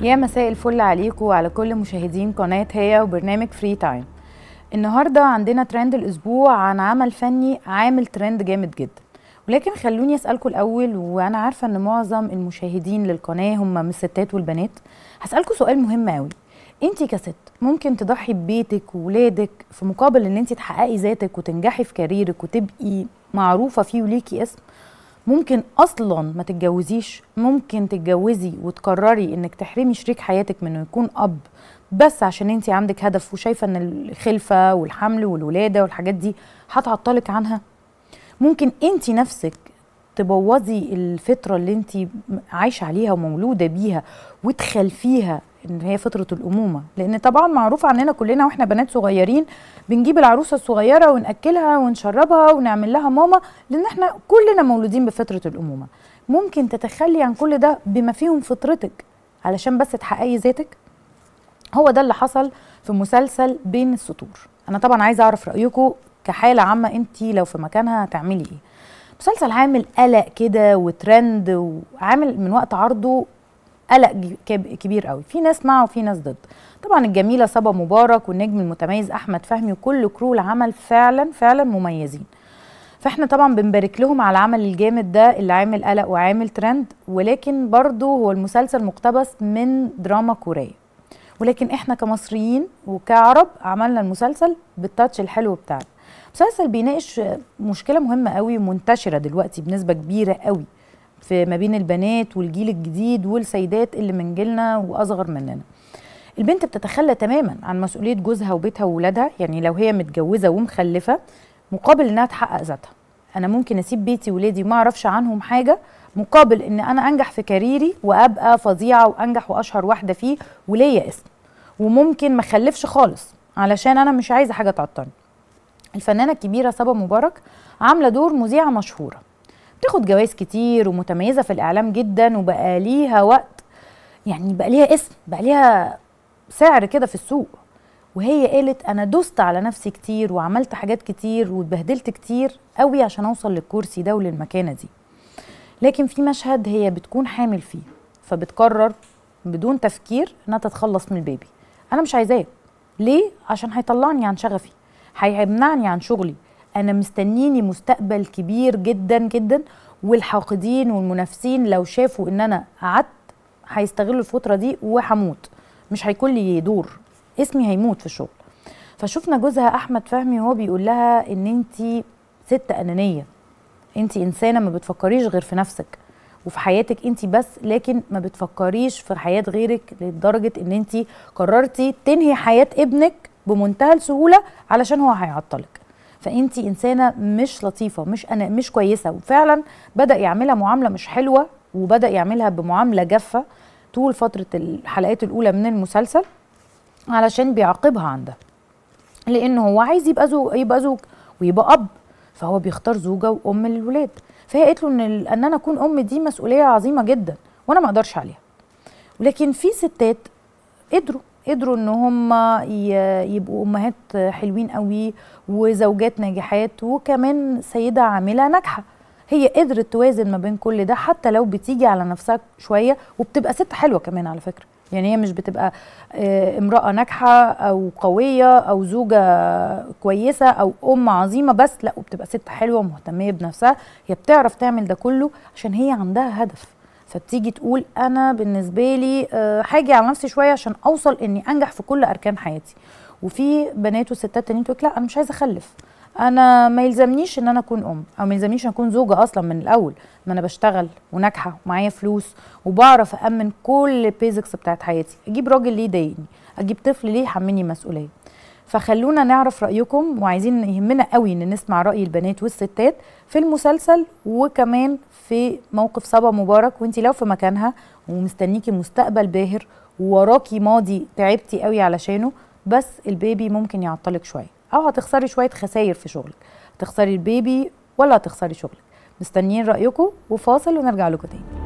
يا مساء الفل عليكم وعلى كل مشاهدين قناة هي وبرنامج فري تايم النهاردة عندنا ترند الأسبوع عن عمل فني عامل ترند جامد جدا ولكن خلوني أسألكم الأول وأنا عارفة أن معظم المشاهدين للقناة هم من الستات والبنات هسألكم سؤال مهم أوي انت كست ممكن تضحي ببيتك وولادك في مقابل ان انت تحققي ذاتك وتنجحي في كاريرك وتبقي معروفه فيه وليكي اسم ممكن اصلا ما تتجوزيش ممكن تتجوزي وتقرري انك تحرمي شريك حياتك من انه يكون اب بس عشان انت عندك هدف وشايفه ان الخلفه والحمل والولاده والحاجات دي هتعطلك عنها ممكن انت نفسك تبوظي الفطره اللي انت عايشه عليها ومولوده بيها وتخلفيها ان هي فتره الامومه لان طبعا معروف عننا كلنا واحنا بنات صغيرين بنجيب العروسه الصغيره وناكلها ونشربها ونعمل لها ماما لان احنا كلنا مولودين بفتره الامومه ممكن تتخلي عن كل ده بما فيهم فطرتك علشان بس تحققي ذاتك هو ده اللي حصل في مسلسل بين السطور انا طبعا عايزه اعرف رايكم كحاله عامه انت لو في مكانها هتعملي ايه مسلسل عامل قلق كده وترند وعامل من وقت عرضه قلق كبير قوي في ناس معه وفي ناس ضد طبعا الجميله صبا مبارك والنجم المتميز احمد فهمي وكل كرو العمل فعلا فعلا مميزين فاحنا طبعا بنبارك لهم على العمل الجامد ده اللي عامل قلق وعامل ترند ولكن برضه هو المسلسل مقتبس من دراما كوريه ولكن احنا كمصريين وكعرب عملنا المسلسل بالتاتش الحلو بتاعنا مسلسل بيناقش مشكله مهمه قوي ومنتشره دلوقتي بنسبه كبيره قوي في ما بين البنات والجيل الجديد والسيدات اللي من جيلنا واصغر مننا البنت بتتخلى تماما عن مسؤوليه جوزها وبيتها واولادها يعني لو هي متجوزه ومخلفه مقابل انها تحقق ذاتها انا ممكن اسيب بيتي وولادي وما اعرفش عنهم حاجه مقابل ان انا انجح في كاريري وابقى فظيعه وانجح واشهر واحده فيه وليا اسم وممكن ما اخلفش خالص علشان انا مش عايزه حاجه تعطلني الفنانه الكبيره صبا مبارك عامله دور مذيعه مشهوره بتاخد جوائز كتير ومتميزه في الاعلام جدا وبقى ليها وقت يعني بقى ليها اسم بقى ليها سعر كده في السوق وهي قالت انا دوست على نفسي كتير وعملت حاجات كتير واتبهدلت كتير قوي عشان اوصل للكرسي ده وللمكانه دي لكن في مشهد هي بتكون حامل فيه فبتقرر بدون تفكير انها تتخلص من البيبي انا مش عايزاه ليه عشان هيطلعني عن شغفي هيمنعني عن شغلي انا مستنيني مستقبل كبير جدا جدا والحاقدين والمنافسين لو شافوا ان انا قعدت هيستغلوا الفتره دي وهموت مش هيكون لي دور اسمي هيموت في الشغل فشفنا جوزها احمد فهمي وهو بيقول لها ان انت ست انانيه انت انسانه ما بتفكريش غير في نفسك وفي حياتك انت بس لكن ما بتفكريش في حياه غيرك لدرجه ان انت قررتي تنهي حياه ابنك بمنتهى السهوله علشان هو هيعطلك فانت انسانه مش لطيفه مش انا مش كويسه وفعلا بدا يعملها معامله مش حلوه وبدا يعملها بمعامله جافه طول فتره الحلقات الاولى من المسلسل علشان بيعاقبها عندها لانه لان هو عايز يبقى زوج يبقى زوج ويبقى اب فهو بيختار زوجه وام للولاد فهي قالت له ان ان انا اكون ام دي مسؤوليه عظيمه جدا وانا ما اقدرش عليها ولكن في ستات قدروا قدروا ان هم يبقوا امهات حلوين قوي وزوجات ناجحات وكمان سيده عامله ناجحه هي قدرت توازن ما بين كل ده حتى لو بتيجي على نفسها شويه وبتبقى ست حلوه كمان على فكره يعني هي مش بتبقى آه، امراه ناجحه او قويه او زوجه كويسه او ام عظيمه بس لا وبتبقى ست حلوه ومهتميه بنفسها هي بتعرف تعمل ده كله عشان هي عندها هدف فبتيجي تقول انا بالنسبه لي حاجه آه، على نفسي شويه عشان اوصل اني انجح في كل اركان حياتي وفي بنات وستات تانيين تقول لا انا مش عايزه اخلف انا ما يلزمنيش ان انا اكون ام او ما يلزمنيش ان اكون زوجه اصلا من الاول ما انا بشتغل وناجحه ومعايا فلوس وبعرف امن كل البيزكس بتاعت حياتي اجيب راجل ليه يضايقني اجيب طفل ليه يحملني مسؤوليه فخلونا نعرف رايكم وعايزين يهمنا قوي ان نسمع راي البنات والستات في المسلسل وكمان في موقف صبا مبارك وانت لو في مكانها ومستنيكي مستقبل باهر ووراكي ماضي تعبتي قوي علشانه بس البيبي ممكن يعطلك شويه او هتخسري شويه خساير في شغلك هتخسري البيبي ولا هتخسري شغلك مستنيين رايكم وفاصل ونرجع لكم تاني